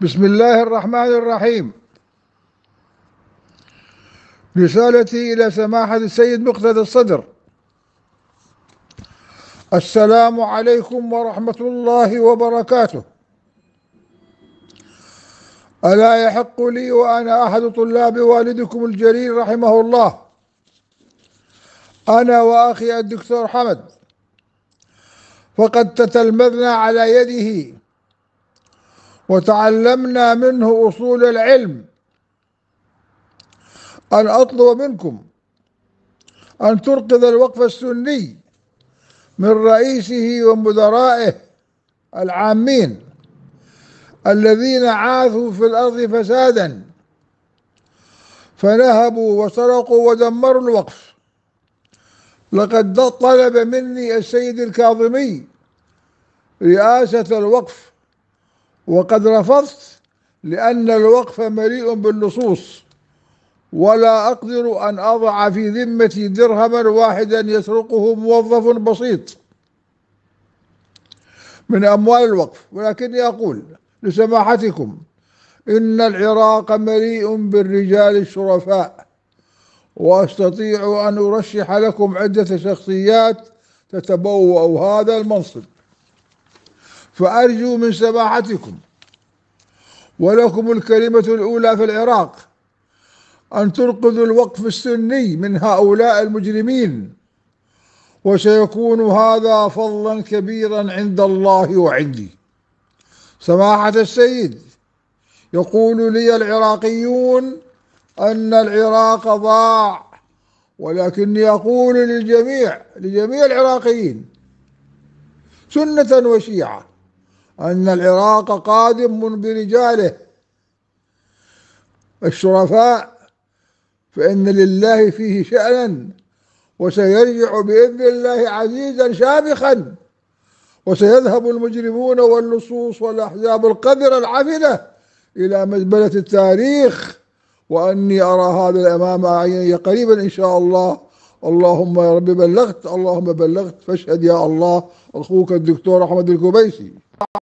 بسم الله الرحمن الرحيم رسالتي إلى سماحة السيد مقتدى الصدر السلام عليكم ورحمة الله وبركاته ألا يحق لي وأنا أحد طلاب والدكم الجليل رحمه الله أنا وأخي الدكتور حمد فقد تتلمذنا على يده وتعلمنا منه أصول العلم أن أطلب منكم أن تنقذ الوقف السني من رئيسه ومدرائه العامين الذين عاثوا في الأرض فسادا فنهبوا وسرقوا ودمروا الوقف لقد طلب مني السيد الكاظمي رئاسة الوقف وقد رفضت لأن الوقف مليء باللصوص ولا أقدر أن أضع في ذمتي درهما واحدا يسرقه موظف بسيط من أموال الوقف ولكني أقول لسماحتكم إن العراق مليء بالرجال الشرفاء وأستطيع أن أرشح لكم عدة شخصيات تتبوأ هذا المنصب فأرجو من سماحتكم ولكم الكلمة الأولى في العراق أن تنقذوا الوقف السني من هؤلاء المجرمين وسيكون هذا فضلا كبيرا عند الله وعندي سماحة السيد يقول لي العراقيون أن العراق ضاع ولكني أقول للجميع لجميع العراقيين سنة وشيعة أن العراق قادم برجاله الشرفاء فإن لله فيه شأنا وسيرجع بإذن الله عزيزا شامخا وسيذهب المجرمون واللصوص والأحزاب القذرة العفنة إلى مزبلة التاريخ وأني أرى هذا الأمام عيني قريبا إن شاء الله اللهم يا رب بلغت اللهم بلغت فاشهد يا الله أخوك الدكتور أحمد الكبيسي